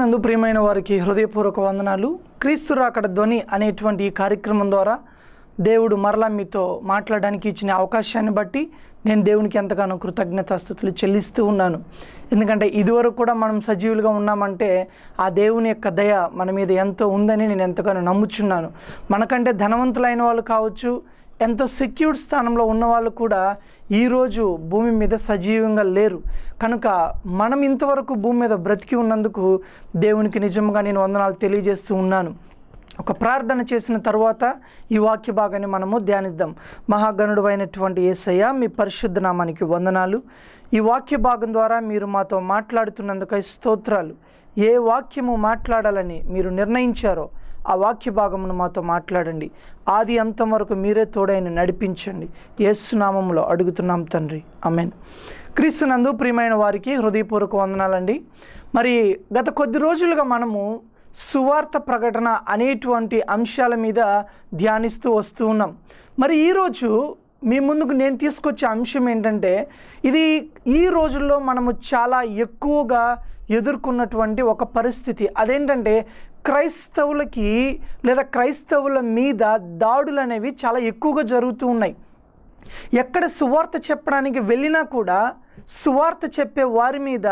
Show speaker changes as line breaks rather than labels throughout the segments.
క్రీస్తునందు ప్రియమైన వారికి హృదయపూర్వక వందనాలు క్రీస్తు రాకడ ధ్వని అనేటువంటి ఈ కార్యక్రమం ద్వారా దేవుడు మరలా మీతో మాట్లాడడానికి ఇచ్చిన అవకాశాన్ని బట్టి నేను దేవునికి ఎంతగానో కృతజ్ఞత స్థుతులు చెల్లిస్తూ ఉన్నాను ఎందుకంటే ఇదివరకు కూడా మనం సజీవులుగా ఉన్నామంటే ఆ దేవుని యొక్క దయ మన మీద ఎంతో ఉందని నేను ఎంతగానో నమ్ముచున్నాను మనకంటే ధనవంతులైన వాళ్ళు కావచ్చు ఎంతో సెక్యూర్డ్ స్థానంలో ఉన్నవాళ్ళు కూడా ఈరోజు భూమి మీద సజీవంగా లేరు కనుక మనం ఇంతవరకు భూమి మీద బ్రతికి ఉన్నందుకు దేవునికి నిజంగా నేను వందనాలు తెలియజేస్తూ ఉన్నాను ఒక ప్రార్థన చేసిన తర్వాత ఈ వాక్య భాగాన్ని మనము ధ్యానిద్దాం మహాగణుడు అయినటువంటి ఏసయ్య మీ పరిశుద్ధ నామానికి వందనాలు ఈ వాక్య భాగం ద్వారా మీరు మాతో మాట్లాడుతున్నందుకై స్తోత్రాలు ఏ వాక్యము మాట్లాడాలని మీరు నిర్ణయించారో ఆ వాక్య భాగమును మాతో మాట్లాడండి ఆది అంతం వరకు మీరే తోడైన నడిపించండి ఏసునామంలో అడుగుతున్నాం తండ్రి అమెన్ క్రీస్తునందు ప్రియమైన వారికి హృదయపూర్వక వందనాలండి మరి గత కొద్ది రోజులుగా మనము సువార్త ప్రకటన అనేటువంటి అంశాల మీద ధ్యానిస్తూ వస్తూ ఉన్నాం మరి ఈరోజు మీ ముందుకు నేను తీసుకొచ్చే అంశం ఏంటంటే ఇది ఈ రోజుల్లో మనము చాలా ఎక్కువగా ఎదుర్కొన్నటువంటి ఒక పరిస్థితి అదేంటంటే క్రైస్తవులకి లేదా క్రైస్తవుల మీద దాడులు అనేవి చాలా ఎక్కువగా జరుగుతూ ఉన్నాయి ఎక్కడ సువార్త చెప్పడానికి వెళ్ళినా కూడా సువార్త చెప్పే వారి మీద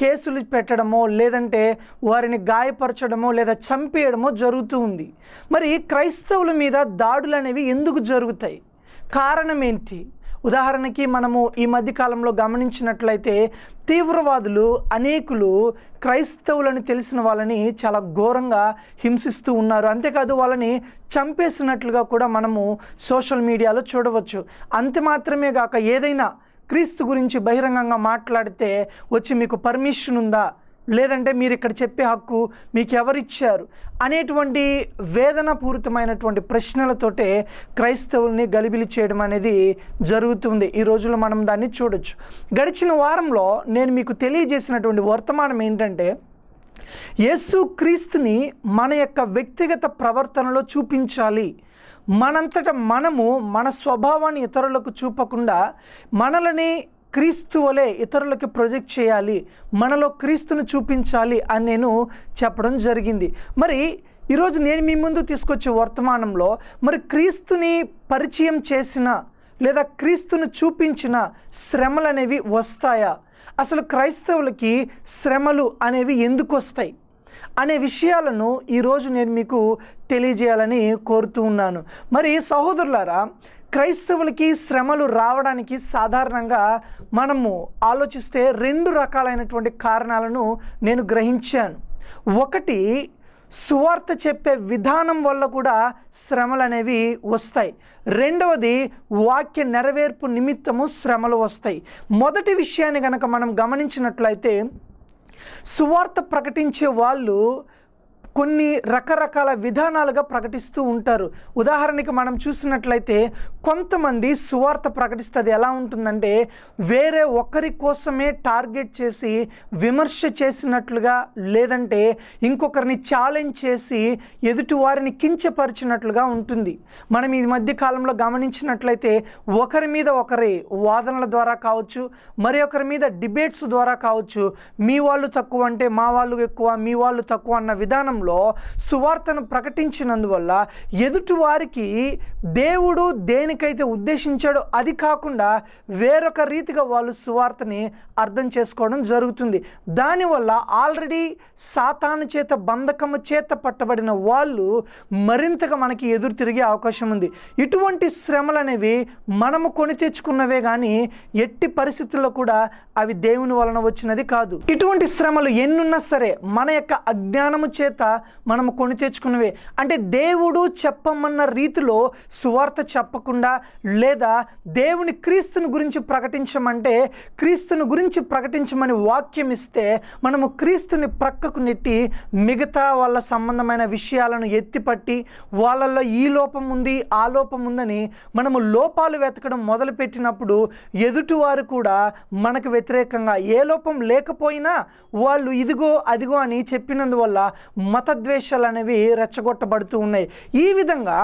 కేసులు పెట్టడమో లేదంటే వారిని గాయపరచడమో లేదా చంపేయడమో జరుగుతూ ఉంది మరి క్రైస్తవుల మీద దాడులు అనేవి ఎందుకు జరుగుతాయి కారణం ఏంటి ఉదాహరణకి మనము ఈ మధ్యకాలంలో గమనించినట్లయితే తీవ్రవాదులు అనేకులు క్రైస్తవులను తెలిసిన వాళ్ళని చాలా ఘోరంగా హింసిస్తూ ఉన్నారు అంతేకాదు వాళ్ళని చంపేసినట్లుగా కూడా మనము సోషల్ మీడియాలో చూడవచ్చు అంత మాత్రమే కాక ఏదైనా క్రీస్తు గురించి బహిరంగంగా మాట్లాడితే వచ్చి మీకు పర్మిషన్ ఉందా లేదంటే మీరు ఇక్కడ చెప్పే హక్కు మీకు ఎవరిచ్చారు అనేటువంటి వేదనపూరితమైనటువంటి ప్రశ్నలతోటే క్రైస్తవుల్ని గలిబిలి చేయడం అనేది జరుగుతుంది ఈ రోజుల్లో మనం దాన్ని చూడొచ్చు గడిచిన వారంలో నేను మీకు తెలియజేసినటువంటి వర్తమానం ఏంటంటే యేసు క్రీస్తుని మన యొక్క వ్యక్తిగత ప్రవర్తనలో చూపించాలి మనంతట మనము మన స్వభావాన్ని ఇతరులకు చూపకుండా మనల్ని క్రీస్తు వలె ఇతరులకి ప్రొజెక్ట్ చేయాలి మనలో క్రీస్తును చూపించాలి అని నేను చెప్పడం జరిగింది మరి ఈరోజు నేను మీ ముందు తీసుకొచ్చే వర్తమానంలో మరి క్రీస్తుని పరిచయం చేసిన లేదా క్రీస్తును చూపించిన శ్రమలు అనేవి వస్తాయా అసలు క్రైస్తవులకి శ్రమలు అనేవి ఎందుకు వస్తాయి అనే విషయాలను ఈరోజు నేను మీకు తెలియజేయాలని కోరుతూ ఉన్నాను మరి సహోదరులారా క్రైస్తవులకి శ్రమలు రావడానికి సాధారణంగా మనము ఆలోచిస్తే రెండు రకాలైనటువంటి కారణాలను నేను గ్రహించాను ఒకటి సువార్త చెప్పే విధానం వల్ల కూడా శ్రమలు అనేవి వస్తాయి రెండవది వాక్య నెరవేర్పు నిమిత్తము శ్రమలు వస్తాయి మొదటి విషయాన్ని కనుక మనం గమనించినట్లయితే సువార్త ప్రకటించే వాళ్ళు కొన్ని రకరకాల విధానాలుగా ప్రకటిస్తూ ఉంటారు ఉదాహరణకి మనం చూసినట్లయితే కొంతమంది సువార్త ప్రకటిస్తుంది ఎలా ఉంటుందంటే వేరే ఒకరి కోసమే టార్గెట్ చేసి విమర్శ చేసినట్లుగా లేదంటే ఇంకొకరిని ఛాలెంజ్ చేసి ఎదుటివారిని కించపరిచినట్లుగా ఉంటుంది మనం ఈ మధ్య కాలంలో గమనించినట్లయితే ఒకరి మీద ఒకరి వాదనల ద్వారా కావచ్చు మరి ఒకరి మీద డిబేట్స్ ద్వారా కావచ్చు మీ వాళ్ళు తక్కువ అంటే మా వాళ్ళు ఎక్కువ మీ వాళ్ళు తక్కువ అన్న విధానం విషయంలో సువార్తను ప్రకటించినందువల్ల ఎదుటివారికి దేవుడు దేనికైతే ఉద్దేశించాడో అది కాకుండా వేరొక రీతిగా వాళ్ళు సువార్తని అర్థం చేసుకోవడం జరుగుతుంది దానివల్ల ఆల్రెడీ సాతాను చేత బంధకము చేత పట్టబడిన వాళ్ళు మరింతగా మనకి ఎదురు తిరిగే అవకాశం ఉంది ఇటువంటి శ్రమలు అనేవి మనము కొని తెచ్చుకున్నవే కానీ ఎట్టి పరిస్థితుల్లో కూడా అవి దేవుని వలన వచ్చినది కాదు ఇటువంటి శ్రమలు ఎన్నున్నా సరే మన యొక్క అజ్ఞానము చేత మనం కొని తెచ్చుకున్నవే అంటే దేవుడు చెప్పమన్న రీతిలో సువార్త చెప్పకుండా లేదా దేవుని క్రీస్తుని గురించి ప్రకటించమంటే క్రీస్తుని గురించి ప్రకటించమని వాక్యం ఇస్తే మనము క్రీస్తుని ప్రక్కకు నెట్టి మిగతా వాళ్ళ సంబంధమైన విషయాలను ఎత్తిపట్టి వాళ్ళల్లో ఈ లోపం ఉంది ఆ లోపం ఉందని మనము లోపాలు వెతకడం మొదలుపెట్టినప్పుడు ఎదుటివారు కూడా మనకు వ్యతిరేకంగా ఏ లోపం లేకపోయినా వాళ్ళు ఇదిగో అదిగో అని చెప్పినందువల్ల మతద్వేషాలు అనేవి రెచ్చగొట్టబడుతూ ఉన్నాయి ఈ విధంగా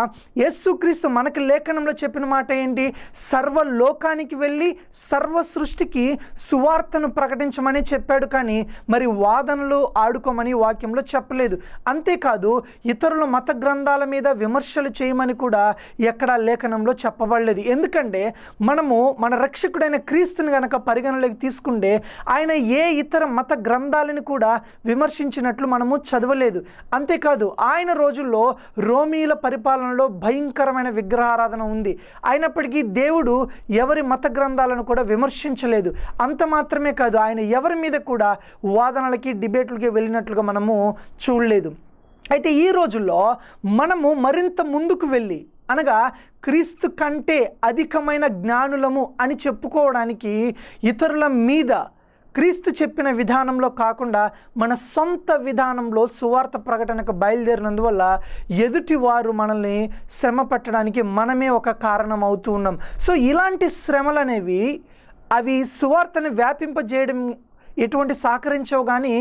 యేసుక్రీస్తు మనకి లేఖనంలో చెప్పిన మాట ఏంటి సర్వ లోకానికి వెళ్ళి సర్వ సృష్టికి సువార్తను ప్రకటించమని చెప్పాడు కానీ మరి వాదనలు ఆడుకోమని వాక్యంలో చెప్పలేదు అంతేకాదు ఇతరుల మత గ్రంథాల మీద విమర్శలు చేయమని కూడా ఎక్కడా లేఖనంలో చెప్పబడలేదు ఎందుకంటే మనము మన రక్షకుడైన క్రీస్తుని కనుక పరిగణలోకి తీసుకుంటే ఆయన ఏ ఇతర మత గ్రంథాలను కూడా విమర్శించినట్లు మనము చదవలేదు అంతేకాదు ఆయన రోజుల్లో రోమీల పరిపాలనలో భయంకరమైన విగ్రహారాధన ఉంది అయినప్పటికీ దేవుడు ఎవరి మత గ్రంథాలను కూడా విమర్శించలేదు అంత మాత్రమే కాదు ఆయన ఎవరి మీద కూడా వాదనలకి డిబేట్లకి వెళ్ళినట్లుగా మనము చూడలేదు అయితే ఈ రోజుల్లో మనము మరింత ముందుకు వెళ్ళి అనగా క్రీస్తు కంటే అధికమైన జ్ఞానులము అని చెప్పుకోవడానికి ఇతరుల మీద క్రీస్తు చెప్పిన విధానంలో కాకుండా మన సొంత విధానంలో సువార్త ప్రకటనకు బయలుదేరినందువల్ల ఎదుటివారు మనల్ని శ్రమ పట్టడానికి మనమే ఒక కారణం అవుతూ ఉన్నాం సో ఇలాంటి శ్రమలు అనేవి అవి సువార్తను వ్యాపింపజేయడం ఎటువంటి సహకరించవు కానీ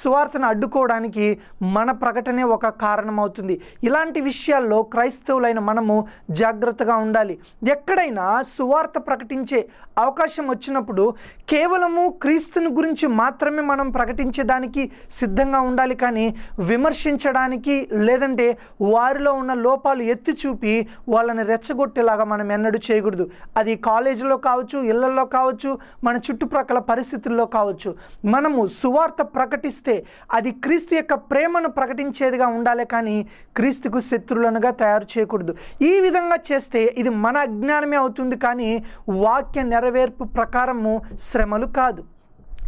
సువార్తను అడ్డుకోవడానికి మన ప్రకటనే ఒక కారణమవుతుంది ఇలాంటి విషయాల్లో క్రైస్తవులైన మనము జాగ్రత్తగా ఉండాలి ఎక్కడైనా సువార్త ప్రకటించే అవకాశం వచ్చినప్పుడు కేవలము క్రీస్తుని గురించి మాత్రమే మనం ప్రకటించేదానికి సిద్ధంగా ఉండాలి కానీ విమర్శించడానికి లేదంటే వారిలో ఉన్న లోపాలు ఎత్తి చూపి వాళ్ళని రెచ్చగొట్టేలాగా మనం ఎన్నడూ చేయకూడదు అది కాలేజీలో కావచ్చు ఇళ్లలో కావచ్చు మన చుట్టుప్రక్కల పరిస్థితుల్లో కావచ్చు మనము సువార్త ప్రకటిస్తే అది క్రీస్తు యొక్క ప్రేమను ప్రకటించేదిగా ఉండాలి కానీ క్రీస్తుకు శత్రులనుగా తయారు చేయకూడదు ఈ విధంగా చేస్తే ఇది మన అజ్ఞానమే అవుతుంది కానీ వాక్య నెరవేర్పు ప్రకారము శ్రమలు కాదు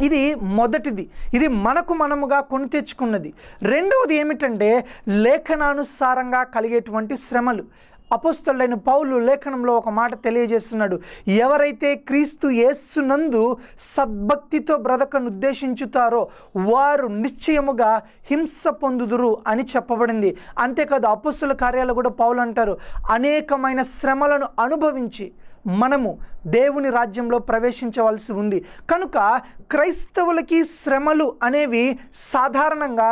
ఇది మొదటిది ఇది మనకు మనముగా కొని తెచ్చుకున్నది రెండవది ఏమిటంటే లేఖనానుసారంగా కలిగేటువంటి శ్రమలు అపస్తుడైన పౌలు లేఖనంలో ఒక మాట తెలియజేస్తున్నాడు ఎవరైతే క్రీస్తు యేస్సునందు సద్భక్తితో బ్రతకను ఉద్దేశించుతారో వారు నిశ్చయముగా హింస పొందుదురు అని చెప్పబడింది అంతేకాదు అపస్తుల కార్యాలు కూడా పౌలు అంటారు అనేకమైన శ్రమలను అనుభవించి మనము దేవుని రాజ్యంలో ప్రవేశించవలసి ఉంది కనుక క్రైస్తవులకి శ్రమలు అనేవి సాధారణంగా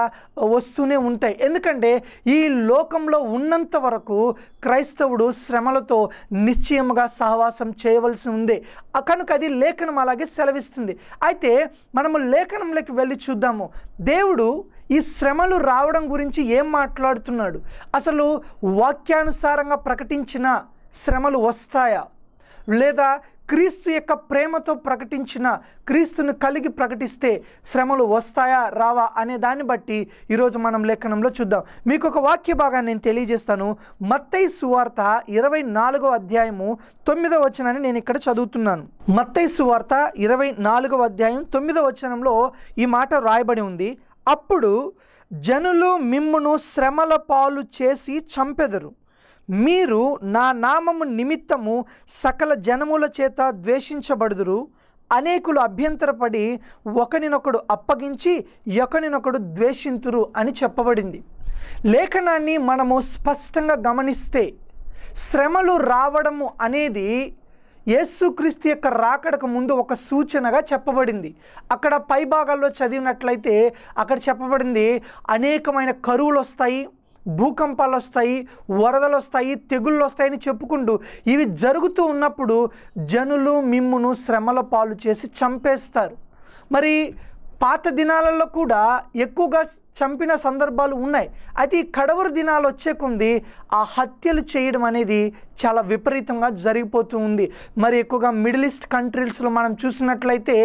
వస్తూనే ఉంటాయి ఎందుకంటే ఈ లోకంలో ఉన్నంత వరకు క్రైస్తవుడు శ్రమలతో నిశ్చయముగా సహవాసం చేయవలసి ఉంది కనుక అది లేఖనం అలాగే సెలవిస్తుంది అయితే మనము లేఖనంలోకి వెళ్ళి చూద్దాము దేవుడు ఈ శ్రమలు రావడం గురించి ఏం మాట్లాడుతున్నాడు అసలు వాక్యానుసారంగా ప్రకటించిన శ్రమలు వస్తాయా లేదా క్రీస్తు యొక్క ప్రేమతో ప్రకటించిన క్రీస్తును కలిగి ప్రకటిస్తే శ్రమలు వస్తాయా రావా అనే దాన్ని బట్టి ఈరోజు మనం లేఖనంలో చూద్దాం మీకు ఒక వాక్య భాగాన్ని నేను తెలియజేస్తాను మత్తై సువార్త ఇరవై నాలుగో అధ్యాయము తొమ్మిదవ వచనాన్ని నేను ఇక్కడ చదువుతున్నాను మత్తై సువార్త ఇరవై నాలుగవ అధ్యాయం తొమ్మిదవ వచనంలో ఈ మాట రాయబడి ఉంది అప్పుడు జనులు మిమ్మును శ్రమల పాలు చేసి చంపెదరు మీరు నా నామము నిమిత్తము సకల జనముల చేత ద్వేషించబడుదురు అనేకులు అభ్యంతరపడి ఒకనినొకడు అప్పగించి ఒకనినొకడు ద్వేషింతురు అని చెప్పబడింది లేఖనాన్ని మనము స్పష్టంగా గమనిస్తే శ్రమలు రావడము అనేది యేసుక్రీస్తు యొక్క రాకడకు ముందు ఒక సూచనగా చెప్పబడింది అక్కడ పై భాగాల్లో చదివినట్లయితే అక్కడ చెప్పబడింది అనేకమైన కరువులు వస్తాయి భూకంపాలు వస్తాయి వరదలు వస్తాయి తెగుళ్ళు వస్తాయని చెప్పుకుంటూ ఇవి జరుగుతూ ఉన్నప్పుడు జనులు మిమ్మును శ్రమల పాలు చేసి చంపేస్తారు మరి పాత దినాలలో కూడా ఎక్కువగా చంపిన సందర్భాలు ఉన్నాయి అయితే ఈ కడవరి దినాలు వచ్చే కొంది ఆ హత్యలు చేయడం అనేది చాలా విపరీతంగా జరిగిపోతూ ఉంది మరి ఎక్కువగా మిడిల్ ఈస్ట్ కంట్రీస్లో మనం చూసినట్లయితే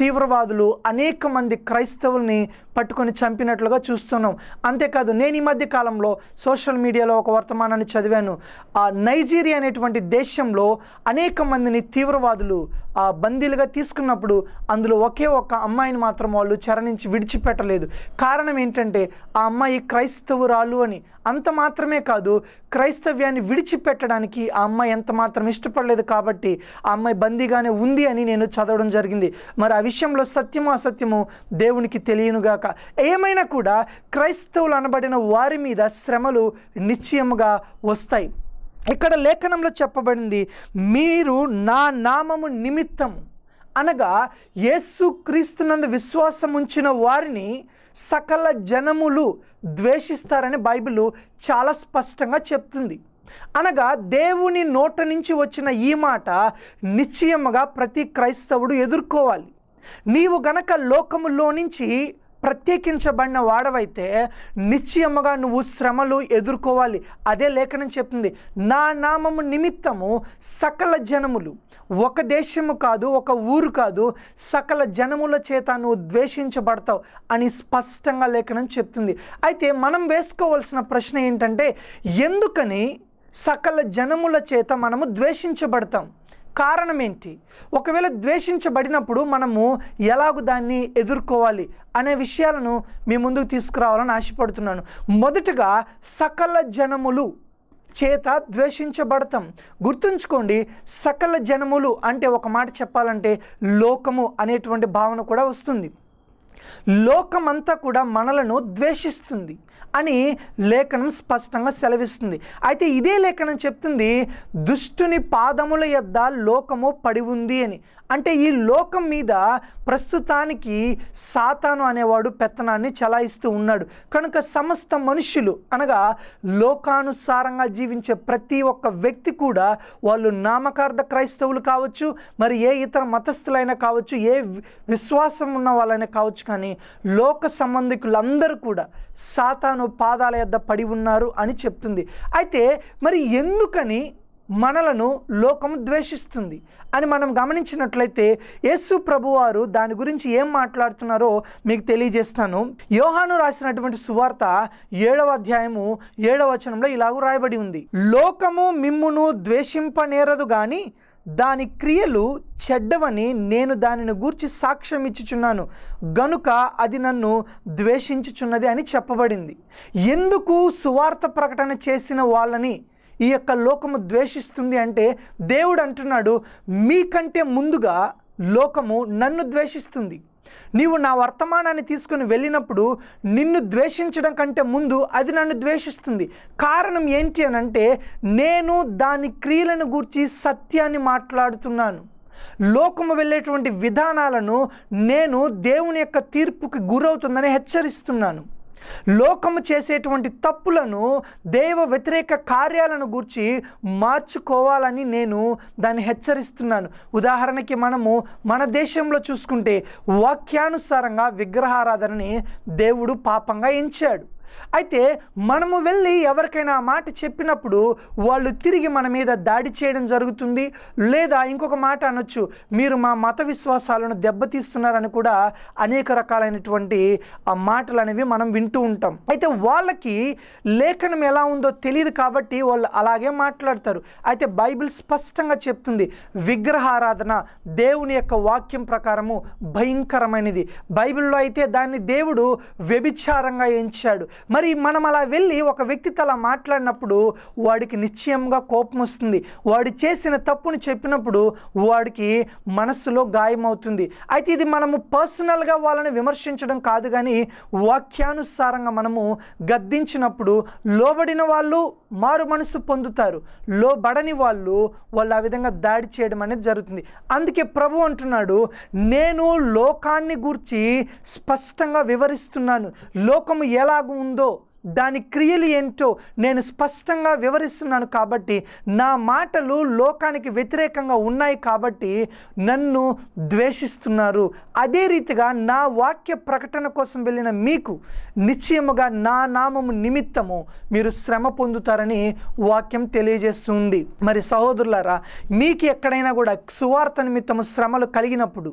తీవ్రవాదులు అనేక మంది క్రైస్తవుల్ని పట్టుకొని చంపినట్లుగా చూస్తున్నాం అంతేకాదు నేను ఈ మధ్య కాలంలో సోషల్ మీడియాలో ఒక వర్తమానాన్ని చదివాను ఆ నైజీరియా అనేటువంటి దేశంలో అనేక మందిని తీవ్రవాదులు ఆ బందీలుగా తీసుకున్నప్పుడు అందులో ఒకే ఒక్క అమ్మాయిని మాత్రం వాళ్ళు చరణించి విడిచిపెట్టలేదు కారణం ఏంటంటే ఆ అమ్మాయి క్రైస్తవురాలు అని అంత మాత్రమే కాదు క్రైస్తవ్యాన్ని విడిచిపెట్టడానికి ఆ అమ్మాయి ఎంత మాత్రం ఇష్టపడలేదు కాబట్టి ఆ అమ్మాయి బందీగానే ఉంది అని నేను చదవడం జరిగింది మరి ఆ విషయంలో సత్యము అసత్యము దేవునికి తెలియనుగాక ఏమైనా కూడా క్రైస్తవులు అనబడిన వారి మీద శ్రమలు నిశ్చయముగా వస్తాయి ఇక్కడ లేఖనంలో చెప్పబడింది మీరు నా నామము నిమిత్తం అనగా యేసు క్రీస్తునందు విశ్వాసం ఉంచిన వారిని సకల జనములు ద్వేషిస్తారని బైబిల్ చాలా స్పష్టంగా చెప్తుంది అనగా దేవుని నోట నుంచి వచ్చిన ఈ మాట నిశ్చయముగా ప్రతి క్రైస్తవుడు ఎదుర్కోవాలి నీవు గనక లోకములో నుంచి ప్రత్యేకించబడిన వాడవైతే నిశ్చయముగా నువ్వు శ్రమలు ఎదుర్కోవాలి అదే లేఖనం చెప్తుంది నా నామము నిమిత్తము సకల జనములు ఒక దేశము కాదు ఒక ఊరు కాదు సకల జనముల చేత నువ్వు ద్వేషించబడతావు అని స్పష్టంగా లేఖనం చెప్తుంది అయితే మనం వేసుకోవాల్సిన ప్రశ్న ఏంటంటే ఎందుకని సకల జనముల చేత మనము ద్వేషించబడతాం కారణం ఏంటి ఒకవేళ ద్వేషించబడినప్పుడు మనము ఎలాగూ దాన్ని ఎదుర్కోవాలి అనే విషయాలను మీ ముందుకు తీసుకురావాలని ఆశపడుతున్నాను మొదటగా సకల జనములు చేత ద్వేషించబడతాం గుర్తుంచుకోండి సకల జనములు అంటే ఒక మాట చెప్పాలంటే లోకము అనేటువంటి భావన కూడా వస్తుంది లోకమంతా కూడా మనలను ద్వేషిస్తుంది అని లేఖనం స్పష్టంగా సెలవిస్తుంది అయితే ఇదే లేఖనం చెప్తుంది దుష్టుని పాదముల యొద్ద లోకము పడి ఉంది అని అంటే ఈ లోకం మీద ప్రస్తుతానికి సాతాను అనేవాడు పెత్తనాన్ని చలాయిస్తూ ఉన్నాడు కనుక సమస్త మనుషులు అనగా లోకానుసారంగా జీవించే ప్రతి ఒక్క వ్యక్తి కూడా వాళ్ళు నామకార్థ క్రైస్తవులు కావచ్చు మరి ఏ ఇతర మతస్థులైనా కావచ్చు ఏ విశ్వాసం ఉన్న వాళ్ళైనా కావచ్చు కానీ లోక సంబంధికులందరూ కూడా సాతాను యోహాను పాదాల యొద్ద పడి ఉన్నారు అని చెప్తుంది అయితే మరి ఎందుకని మనలను లోకము ద్వేషిస్తుంది అని మనం గమనించినట్లయితే యేసు ప్రభువారు దాని గురించి ఏం మాట్లాడుతున్నారో మీకు తెలియజేస్తాను యోహాను రాసినటువంటి సువార్త ఏడవ అధ్యాయము ఏడవ వచనంలో ఇలాగూ రాయబడి ఉంది లోకము మిమ్మును ద్వేషింపనేరదు కానీ దాని క్రియలు చెడ్డవని నేను దానిని గూర్చి సాక్ష్యం ఇచ్చుచున్నాను గనుక అది నన్ను ద్వేషించుచున్నది అని చెప్పబడింది ఎందుకు సువార్త ప్రకటన చేసిన వాళ్ళని ఈ యొక్క లోకము ద్వేషిస్తుంది అంటే దేవుడు అంటున్నాడు మీకంటే ముందుగా లోకము నన్ను ద్వేషిస్తుంది నీవు నా వర్తమానాన్ని తీసుకుని వెళ్ళినప్పుడు నిన్ను ద్వేషించడం కంటే ముందు అది నన్ను ద్వేషిస్తుంది కారణం ఏంటి అని అంటే నేను దాని క్రియలను గూర్చి సత్యాన్ని మాట్లాడుతున్నాను లోకము వెళ్ళేటువంటి విధానాలను నేను దేవుని యొక్క తీర్పుకి గురవుతుందని హెచ్చరిస్తున్నాను లోకము చేసేటువంటి తప్పులను దేవ వ్యతిరేక కార్యాలను గురించి మార్చుకోవాలని నేను దాన్ని హెచ్చరిస్తున్నాను ఉదాహరణకి మనము మన దేశంలో చూసుకుంటే వాక్యానుసారంగా విగ్రహారాధనని దేవుడు పాపంగా ఎంచాడు అయితే మనము వెళ్ళి ఎవరికైనా మాట చెప్పినప్పుడు వాళ్ళు తిరిగి మన మీద దాడి చేయడం జరుగుతుంది లేదా ఇంకొక మాట అనొచ్చు మీరు మా మత విశ్వాసాలను దెబ్బతీస్తున్నారని కూడా అనేక రకాలైనటువంటి ఆ మాటలు అనేవి మనం వింటూ ఉంటాం అయితే వాళ్ళకి లేఖనం ఎలా ఉందో తెలియదు కాబట్టి వాళ్ళు అలాగే మాట్లాడతారు అయితే బైబిల్ స్పష్టంగా చెప్తుంది విగ్రహారాధన దేవుని యొక్క వాక్యం ప్రకారము భయంకరమైనది బైబిల్లో అయితే దాన్ని దేవుడు వ్యభిచారంగా ఎంచాడు మరి మనం అలా వెళ్ళి ఒక వ్యక్తితో అలా మాట్లాడినప్పుడు వాడికి నిశ్చయంగా కోపం వస్తుంది వాడు చేసిన తప్పును చెప్పినప్పుడు వాడికి మనస్సులో గాయం అవుతుంది అయితే ఇది మనము పర్సనల్గా వాళ్ళని విమర్శించడం కాదు కానీ వాక్యానుసారంగా మనము గద్దించినప్పుడు లోబడిన వాళ్ళు మారు మనసు పొందుతారు లోబడని వాళ్ళు వాళ్ళు ఆ విధంగా దాడి చేయడం అనేది జరుగుతుంది అందుకే ప్రభు అంటున్నాడు నేను లోకాన్ని గూర్చి స్పష్టంగా వివరిస్తున్నాను లోకము ఎలాగూ mundo దాని క్రియలు ఏంటో నేను స్పష్టంగా వివరిస్తున్నాను కాబట్టి నా మాటలు లోకానికి వ్యతిరేకంగా ఉన్నాయి కాబట్టి నన్ను ద్వేషిస్తున్నారు అదే రీతిగా నా వాక్య ప్రకటన కోసం వెళ్ళిన మీకు నిశ్చయముగా నా నామము నిమిత్తము మీరు శ్రమ పొందుతారని వాక్యం తెలియజేస్తుంది మరి సహోదరులారా మీకు ఎక్కడైనా కూడా సువార్త నిమిత్తము శ్రమలు కలిగినప్పుడు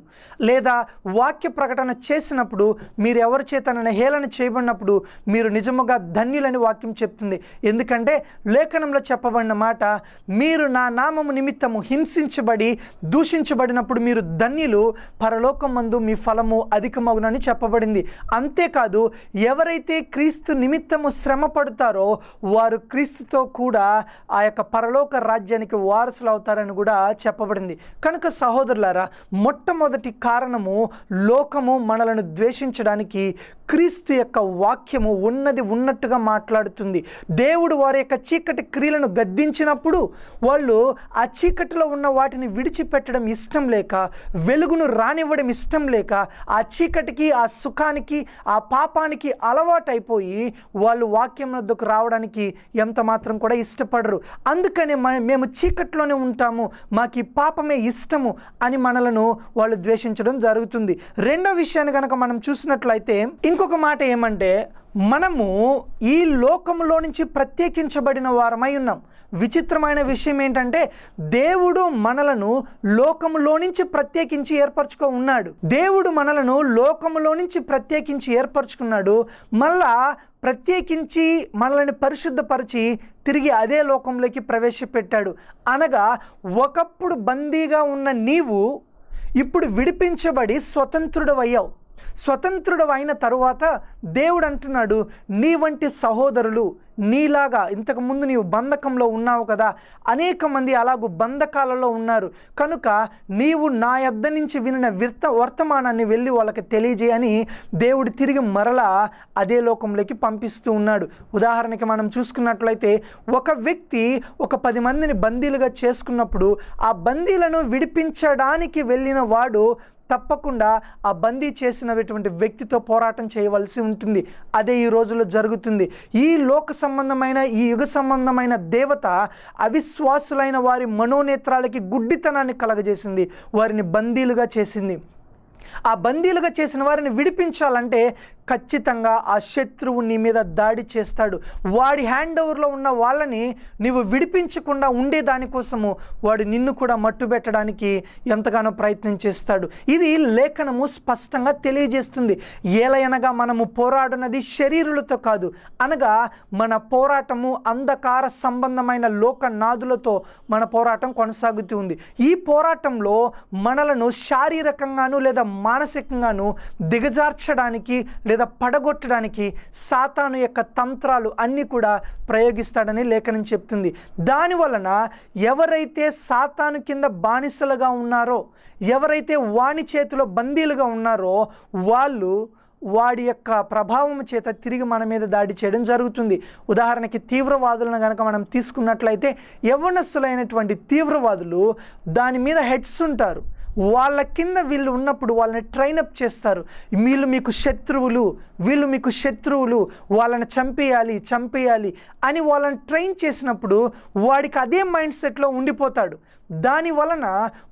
లేదా వాక్య ప్రకటన చేసినప్పుడు మీరు ఎవరి చేతనైనా హేళన చేయబడినప్పుడు మీరు నిజముగా కూడా ధన్యులని వాక్యం చెప్తుంది ఎందుకంటే లేఖనంలో చెప్పబడిన మాట మీరు నా నామము నిమిత్తము హింసించబడి దూషించబడినప్పుడు మీరు ధన్యులు పరలోకం మందు మీ ఫలము అధికమవునని చెప్పబడింది అంతేకాదు ఎవరైతే క్రీస్తు నిమిత్తము శ్రమ పడతారో వారు క్రీస్తుతో కూడా ఆ యొక్క పరలోక రాజ్యానికి వారసులు అవుతారని కూడా చెప్పబడింది కనుక సహోదరులారా మొట్టమొదటి కారణము లోకము మనలను ద్వేషించడానికి క్రీస్తు యొక్క వాక్యము ఉన్నది ఉన్న అన్నట్టుగా మాట్లాడుతుంది దేవుడు వారి యొక్క చీకటి క్రియలను గద్దించినప్పుడు వాళ్ళు ఆ చీకటిలో ఉన్న వాటిని విడిచిపెట్టడం ఇష్టం లేక వెలుగును రానివ్వడం ఇష్టం లేక ఆ చీకటికి ఆ సుఖానికి ఆ పాపానికి అలవాటైపోయి వాళ్ళు వాక్యం వద్దకు రావడానికి ఎంత మాత్రం కూడా ఇష్టపడరు అందుకనే మేము చీకట్లోనే ఉంటాము మాకు ఈ పాపమే ఇష్టము అని మనలను వాళ్ళు ద్వేషించడం జరుగుతుంది రెండో విషయాన్ని కనుక మనం చూసినట్లయితే ఇంకొక మాట ఏమంటే మనము ఈ లోకంలో నుంచి ప్రత్యేకించబడిన వారమై ఉన్నాం విచిత్రమైన విషయం ఏంటంటే దేవుడు మనలను లోకంలో నుంచి ప్రత్యేకించి ఏర్పరచుకో ఉన్నాడు దేవుడు మనలను లోకంలో నుంచి ప్రత్యేకించి ఏర్పరచుకున్నాడు మళ్ళా ప్రత్యేకించి మనల్ని పరిశుద్ధపరిచి తిరిగి అదే లోకంలోకి ప్రవేశపెట్టాడు అనగా ఒకప్పుడు బందీగా ఉన్న నీవు ఇప్పుడు విడిపించబడి స్వతంత్రుడు అయ్యావు స్వతంత్రుడు అయిన తరువాత దేవుడు అంటున్నాడు నీ వంటి సహోదరులు నీలాగా ఇంతకుముందు నీవు బంధకంలో ఉన్నావు కదా అనేక మంది అలాగూ బంధకాలలో ఉన్నారు కనుక నీవు నా యొద్ద నుంచి వినిన విర్త వర్తమానాన్ని వెళ్ళి వాళ్ళకి తెలియజేయని దేవుడు తిరిగి మరలా అదే లోకంలోకి పంపిస్తూ ఉన్నాడు ఉదాహరణకి మనం చూసుకున్నట్లయితే ఒక వ్యక్తి ఒక పది మందిని బందీలుగా చేసుకున్నప్పుడు ఆ బందీలను విడిపించడానికి వెళ్ళిన వాడు తప్పకుండా ఆ బందీ చేసినటువంటి వ్యక్తితో పోరాటం చేయవలసి ఉంటుంది అదే ఈ రోజుల్లో జరుగుతుంది ఈ లోక సంబంధమైన ఈ యుగ సంబంధమైన దేవత అవిశ్వాసులైన వారి మనోనేత్రాలకి గుడ్డితనాన్ని కలగజేసింది వారిని బందీలుగా చేసింది ఆ బందీలుగా చేసిన వారిని విడిపించాలంటే ఖచ్చితంగా ఆ శత్రువు నీ మీద దాడి చేస్తాడు వాడి హ్యాండ్ ఓవర్లో ఉన్న వాళ్ళని నీవు విడిపించకుండా ఉండే దానికోసము వాడు నిన్ను కూడా మట్టు పెట్టడానికి ఎంతగానో ప్రయత్నం చేస్తాడు ఇది లేఖనము స్పష్టంగా తెలియజేస్తుంది ఏలయనగా మనము పోరాడున్నది శరీరులతో కాదు అనగా మన పోరాటము అంధకార సంబంధమైన లోక నాదులతో మన పోరాటం కొనసాగుతూ ఉంది ఈ పోరాటంలో మనలను శారీరకంగాను లేదా మానసికంగాను దిగజార్చడానికి లేదా పడగొట్టడానికి సాతాను యొక్క తంత్రాలు అన్నీ కూడా ప్రయోగిస్తాడని లేఖనం చెప్తుంది దాని వలన ఎవరైతే సాతాను కింద బానిసలుగా ఉన్నారో ఎవరైతే వాని చేతిలో బందీలుగా ఉన్నారో వాళ్ళు వాడి యొక్క ప్రభావం చేత తిరిగి మన మీద దాడి చేయడం జరుగుతుంది ఉదాహరణకి తీవ్రవాదులను కనుక మనం తీసుకున్నట్లయితే యవనస్తులైనటువంటి తీవ్రవాదులు దాని మీద హెడ్స్ ఉంటారు వాళ్ళ కింద వీళ్ళు ఉన్నప్పుడు వాళ్ళని ట్రైన్ అప్ చేస్తారు వీళ్ళు మీకు శత్రువులు వీళ్ళు మీకు శత్రువులు వాళ్ళని చంపేయాలి చంపేయాలి అని వాళ్ళని ట్రైన్ చేసినప్పుడు వాడికి అదే మైండ్ సెట్లో ఉండిపోతాడు దాని వలన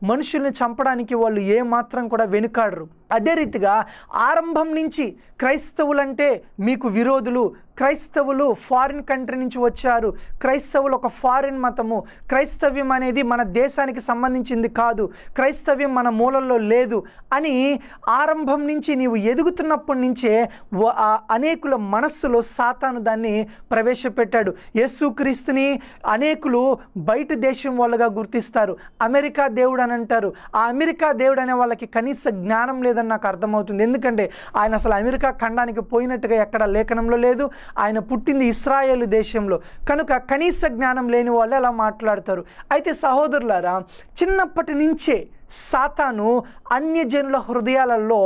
మనుషుల్ని చంపడానికి వాళ్ళు ఏమాత్రం కూడా వెనుకాడరు అదే రీతిగా ఆరంభం నుంచి క్రైస్తవులంటే మీకు విరోధులు క్రైస్తవులు ఫారిన్ కంట్రీ నుంచి వచ్చారు క్రైస్తవులు ఒక ఫారిన్ మతము క్రైస్తవ్యం అనేది మన దేశానికి సంబంధించింది కాదు క్రైస్తవ్యం మన మూలల్లో లేదు అని ఆరంభం నుంచి నీవు ఎదుగుతున్నప్పటి నుంచే అనేకుల మనస్సులో సాతాను దాన్ని ప్రవేశపెట్టాడు యేసుక్రీస్తుని అనేకులు బయట దేశం వాళ్ళుగా గుర్తిస్తారు అంటారు అమెరికా దేవుడు అని అంటారు ఆ అమెరికా దేవుడు అనే వాళ్ళకి కనీస జ్ఞానం లేదని నాకు అర్థమవుతుంది ఎందుకంటే ఆయన అసలు అమెరికా ఖండానికి పోయినట్టుగా ఎక్కడ లేఖనంలో లేదు ఆయన పుట్టింది ఇస్రాయేల్ దేశంలో కనుక కనీస జ్ఞానం లేని వాళ్ళు అలా మాట్లాడతారు అయితే సహోదరులారా చిన్నప్పటి నుంచే సాతాను అన్యజనుల హృదయాలలో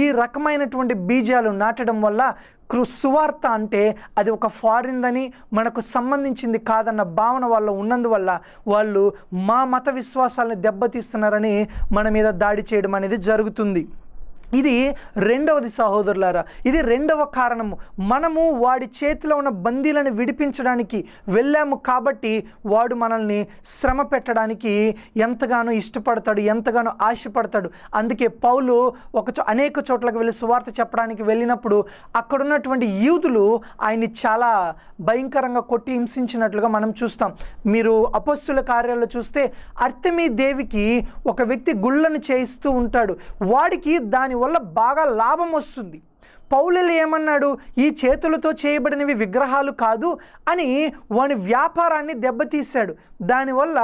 ఈ రకమైనటువంటి బీజాలు నాటడం వల్ల సువార్త అంటే అది ఒక ఫారిందని మనకు సంబంధించింది కాదన్న భావన వాళ్ళ ఉన్నందువల్ల వాళ్ళు మా మత విశ్వాసాలను దెబ్బతీస్తున్నారని మన మీద దాడి చేయడం అనేది జరుగుతుంది ఇది రెండవది సహోదరులారా ఇది రెండవ కారణము మనము వాడి చేతిలో ఉన్న బందీలను విడిపించడానికి వెళ్ళాము కాబట్టి వాడు మనల్ని శ్రమ పెట్టడానికి ఎంతగానో ఇష్టపడతాడు ఎంతగానో ఆశపడతాడు అందుకే పౌలు ఒక అనేక చోట్లకు వెళ్ళి సువార్త చెప్పడానికి వెళ్ళినప్పుడు అక్కడున్నటువంటి యూదులు ఆయన్ని చాలా భయంకరంగా కొట్టి హింసించినట్లుగా మనం చూస్తాం మీరు అపస్సుల కార్యాల్లో చూస్తే అర్తమీ దేవికి ఒక వ్యక్తి గుళ్ళను చేయిస్తూ ఉంటాడు వాడికి దాని వల్ల బాగా లాభం వస్తుంది పౌలులు ఏమన్నాడు ఈ చేతులతో చేయబడినవి విగ్రహాలు కాదు అని వాని వ్యాపారాన్ని దెబ్బతీశాడు దానివల్ల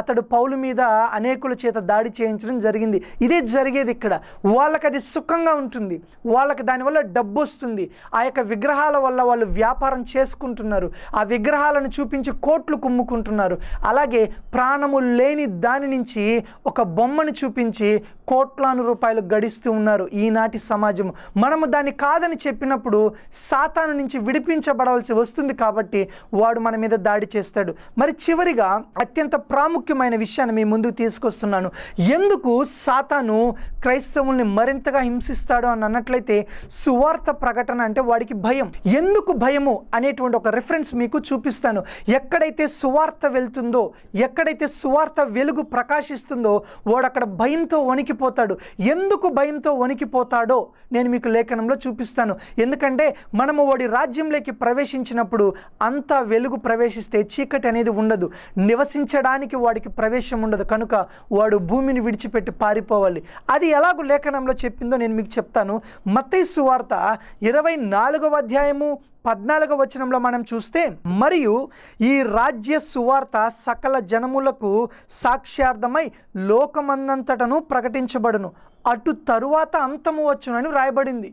అతడు పౌలు మీద అనేకుల చేత దాడి చేయించడం జరిగింది ఇదే జరిగేది ఇక్కడ వాళ్ళకి అది సుఖంగా ఉంటుంది వాళ్ళకి దానివల్ల డబ్బు వస్తుంది ఆ యొక్క విగ్రహాల వల్ల వాళ్ళు వ్యాపారం చేసుకుంటున్నారు ఆ విగ్రహాలను చూపించి కోట్లు కుమ్ముకుంటున్నారు అలాగే ప్రాణము లేని దాని నుంచి ఒక బొమ్మను చూపించి కోట్లాను రూపాయలు గడిస్తూ ఉన్నారు ఈనాటి సమాజం మనము దాన్ని కాదని చెప్పినప్పుడు సాతాను నుంచి విడిపించబడవలసి వస్తుంది కాబట్టి వాడు మన మీద దాడి చేస్తాడు మరి చివరిగా అత్యంత ప్రాముఖ్యమైన విషయాన్ని మీ ముందుకు తీసుకొస్తున్నాను ఎందుకు సాతాను క్రైస్తవుల్ని మరింతగా హింసిస్తాడు అని అన్నట్లయితే సువార్త ప్రకటన అంటే వాడికి భయం ఎందుకు భయము అనేటువంటి ఒక రిఫరెన్స్ మీకు చూపిస్తాను ఎక్కడైతే సువార్త వెళ్తుందో ఎక్కడైతే సువార్త వెలుగు ప్రకాశిస్తుందో వాడు అక్కడ భయంతో వణికిపోతాడు ఎందుకు భయంతో వణికిపోతాడో నేను మీకు లేఖనంలో చూపి చూపిస్తాను ఎందుకంటే మనము వాడి రాజ్యంలోకి ప్రవేశించినప్పుడు అంత వెలుగు ప్రవేశిస్తే చీకటి అనేది ఉండదు నివసించడానికి వాడికి ప్రవేశం ఉండదు కనుక వాడు భూమిని విడిచిపెట్టి పారిపోవాలి అది ఎలాగో లేఖనంలో చెప్పిందో నేను మీకు చెప్తాను మత్తయి సువార్త ఇరవై నాలుగవ అధ్యాయము పద్నాలుగవ వచనంలో మనం చూస్తే మరియు ఈ రాజ్య సువార్త సకల జనములకు సాక్ష్యార్థమై లోకమందంతటను ప్రకటించబడును అటు తరువాత అంతము వచ్చునని వ్రాయబడింది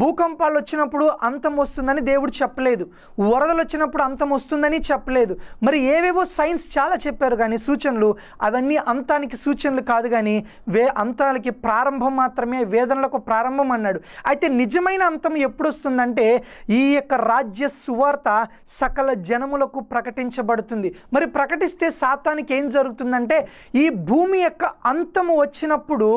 భూకంపాలు వచ్చినప్పుడు అంతం వస్తుందని దేవుడు చెప్పలేదు వరదలు వచ్చినప్పుడు అంతం వస్తుందని చెప్పలేదు మరి ఏవేవో సైన్స్ చాలా చెప్పారు కానీ సూచనలు అవన్నీ అంతానికి సూచనలు కాదు కానీ వే అంతానికి ప్రారంభం మాత్రమే వేదనలకు ప్రారంభం అన్నాడు అయితే నిజమైన అంతం ఎప్పుడు వస్తుందంటే ఈ యొక్క రాజ్య సువార్త సకల జనములకు ప్రకటించబడుతుంది మరి ప్రకటిస్తే సాతానికి ఏం జరుగుతుందంటే ఈ భూమి యొక్క అంతము వచ్చినప్పుడు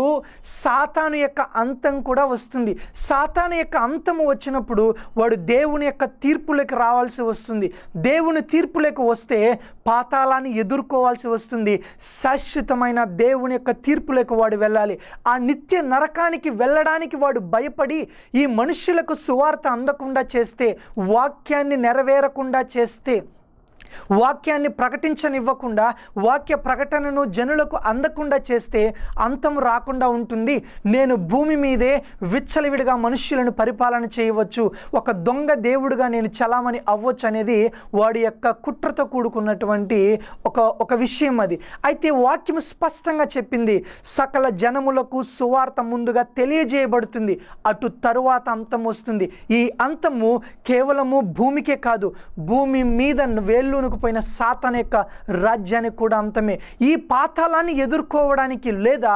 సాతాను యొక్క అంతం కూడా వస్తుంది సాతాను యొక్క యొక్క అంతము వచ్చినప్పుడు వాడు దేవుని యొక్క తీర్పులకు రావాల్సి వస్తుంది దేవుని తీర్పులకు వస్తే పాతాళాన్ని ఎదుర్కోవాల్సి వస్తుంది శాశ్వతమైన దేవుని యొక్క తీర్పులకు వాడు వెళ్ళాలి ఆ నిత్య నరకానికి వెళ్ళడానికి వాడు భయపడి ఈ మనుషులకు సువార్త అందకుండా చేస్తే వాక్యాన్ని నెరవేరకుండా చేస్తే వాక్యాన్ని ప్రకటించనివ్వకుండా వాక్య ప్రకటనను జనులకు అందకుండా చేస్తే అంతం రాకుండా ఉంటుంది నేను భూమి మీదే విచ్చలవిడిగా మనుష్యులను పరిపాలన చేయవచ్చు ఒక దొంగ దేవుడిగా నేను చలామణి అవ్వచ్చు అనేది వాడి యొక్క కుట్రతో కూడుకున్నటువంటి ఒక ఒక విషయం అది అయితే వాక్యం స్పష్టంగా చెప్పింది సకల జనములకు సువార్త ముందుగా తెలియజేయబడుతుంది అటు తరువాత అంతం వస్తుంది ఈ అంతము కేవలము భూమికే కాదు భూమి మీద వేళ్ళు బబులోనికి పోయిన సాతన్ యొక్క రాజ్యానికి కూడా అంతమే ఈ పాతాలాన్ని ఎదుర్కోవడానికి లేదా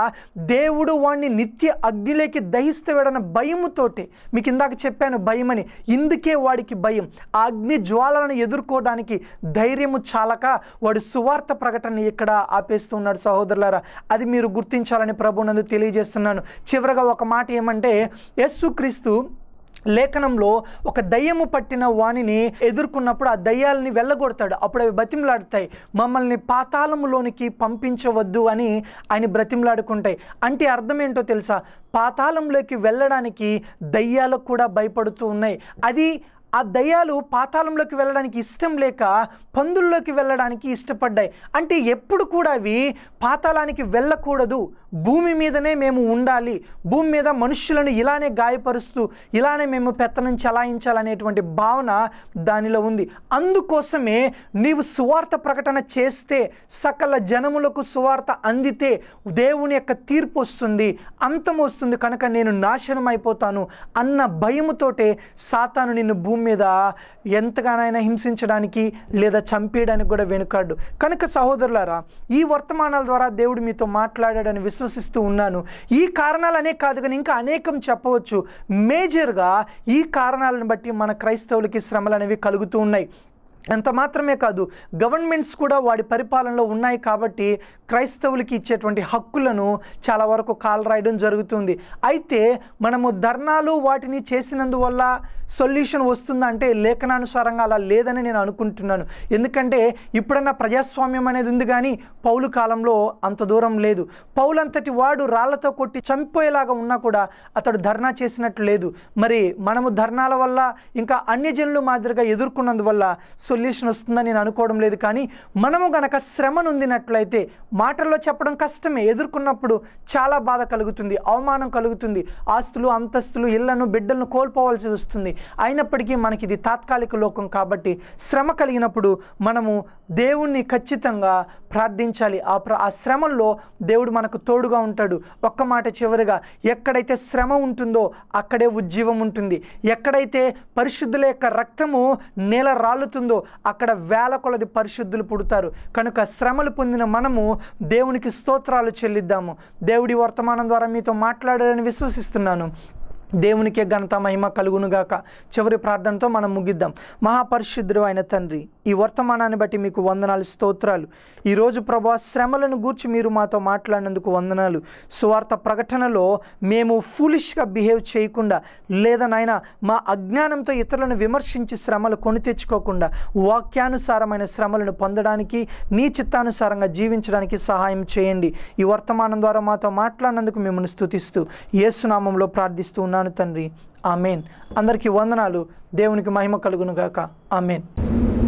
దేవుడు వాణ్ణి నిత్య అగ్నిలోకి దహిస్తే వేడన్న భయముతోటి మీకు ఇందాక చెప్పాను భయమని ఇందుకే వాడికి భయం ఆ అగ్ని జ్వాలను ఎదుర్కోవడానికి ధైర్యము చాలక వాడు సువార్త ప్రకటన ఇక్కడ ఆపేస్తున్నాడు సహోదరులారా అది మీరు గుర్తించాలని ప్రభునందు తెలియజేస్తున్నాను చివరగా ఒక మాట ఏమంటే క్రీస్తు లేఖనంలో ఒక దయ్యము పట్టిన వాణిని ఎదుర్కొన్నప్పుడు ఆ దయ్యాలని వెళ్ళగొడతాడు అప్పుడు అవి బతిమలాడతాయి మమ్మల్ని పాతాళములోనికి పంపించవద్దు అని ఆయన బ్రతిమలాడుకుంటాయి అంటే అర్థం ఏంటో తెలుసా పాతాళంలోకి వెళ్ళడానికి దయ్యాలకు కూడా భయపడుతూ ఉన్నాయి అది ఆ దయ్యాలు పాతాళంలోకి వెళ్ళడానికి ఇష్టం లేక పందుల్లోకి వెళ్ళడానికి ఇష్టపడ్డాయి అంటే ఎప్పుడు కూడా అవి పాతాళానికి వెళ్ళకూడదు భూమి మీదనే మేము ఉండాలి భూమి మీద మనుషులను ఇలానే గాయపరుస్తూ ఇలానే మేము పెత్తనం చలాయించాలనేటువంటి భావన దానిలో ఉంది అందుకోసమే నీవు సువార్త ప్రకటన చేస్తే సకల జనములకు సువార్త అందితే దేవుని యొక్క తీర్పు వస్తుంది అంతం వస్తుంది కనుక నేను నాశనం అయిపోతాను అన్న భయముతోటే సాతాను నిన్ను భూమి భూమి మీద ఎంతగానైనా హింసించడానికి లేదా చంపేయడానికి కూడా వెనుకాడు కనుక సహోదరులారా ఈ వర్తమానాల ద్వారా దేవుడు మీతో మాట్లాడాడని విశ్వసిస్తూ ఉన్నాను ఈ కారణాలనే కాదు కానీ ఇంకా అనేకం చెప్పవచ్చు మేజర్గా ఈ కారణాలను బట్టి మన క్రైస్తవులకి శ్రమలు అనేవి కలుగుతూ ఉన్నాయి అంత మాత్రమే కాదు గవర్నమెంట్స్ కూడా వాడి పరిపాలనలో ఉన్నాయి కాబట్టి క్రైస్తవులకి ఇచ్చేటువంటి హక్కులను చాలా వరకు కాలరాయడం జరుగుతుంది అయితే మనము ధర్నాలు వాటిని చేసినందువల్ల సొల్యూషన్ వస్తుందా అంటే లేఖనానుసారంగా అలా లేదని నేను అనుకుంటున్నాను ఎందుకంటే ఇప్పుడన్నా ప్రజాస్వామ్యం అనేది ఉంది కానీ పౌలు కాలంలో అంత దూరం లేదు పౌలంతటి వాడు రాళ్లతో కొట్టి చంపోయేలాగా ఉన్నా కూడా అతడు ధర్నా చేసినట్లు లేదు మరి మనము ధర్నాల వల్ల ఇంకా అన్యజనులు మాదిరిగా ఎదుర్కొన్నందువల్ల సొల్యూషన్ వస్తుందని నేను అనుకోవడం లేదు కానీ మనము గనక శ్రమ నొందినట్లయితే మాటల్లో చెప్పడం కష్టమే ఎదుర్కొన్నప్పుడు చాలా బాధ కలుగుతుంది అవమానం కలుగుతుంది ఆస్తులు అంతస్తులు ఇళ్లను బిడ్డలను కోల్పోవాల్సి వస్తుంది అయినప్పటికీ మనకి ఇది తాత్కాలిక లోకం కాబట్టి శ్రమ కలిగినప్పుడు మనము దేవుణ్ణి ఖచ్చితంగా ప్రార్థించాలి ఆ ప్ర ఆ శ్రమల్లో దేవుడు మనకు తోడుగా ఉంటాడు ఒక్క మాట చివరిగా ఎక్కడైతే శ్రమ ఉంటుందో అక్కడే ఉజ్జీవం ఉంటుంది ఎక్కడైతే పరిశుద్ధుల యొక్క రక్తము నేల రాలుతుందో అక్కడ వేల కొలది పరిశుద్ధులు పుడతారు కనుక శ్రమలు పొందిన మనము దేవునికి స్తోత్రాలు చెల్లిద్దాము దేవుడి వర్తమానం ద్వారా మీతో మాట్లాడారని విశ్వసిస్తున్నాను దేవునికే ఘనత మహిమ కలుగునుగాక చివరి ప్రార్థనతో మనం ముగిద్దాం మహాపరిశుద్ధుడు అయిన తండ్రి ఈ వర్తమానాన్ని బట్టి మీకు వందనాలు స్తోత్రాలు ఈరోజు ప్రభా శ్రమలను గూర్చి మీరు మాతో మాట్లాడినందుకు వందనాలు స్వార్థ ప్రకటనలో మేము ఫూలిష్గా బిహేవ్ చేయకుండా లేదనైనా మా అజ్ఞానంతో ఇతరులను విమర్శించి శ్రమలు కొని తెచ్చుకోకుండా వాక్యానుసారమైన శ్రమలను పొందడానికి నీ చిత్తానుసారంగా జీవించడానికి సహాయం చేయండి ఈ వర్తమానం ద్వారా మాతో మాట్లాడినందుకు మిమ్మల్ని స్థుతిస్తూ ఏసునామంలో ప్రార్థిస్తూ ఉన్నాను తండ్రి ఆమెన్ అందరికీ వందనాలు దేవునికి మహిమ కలుగును గాక ఆమెన్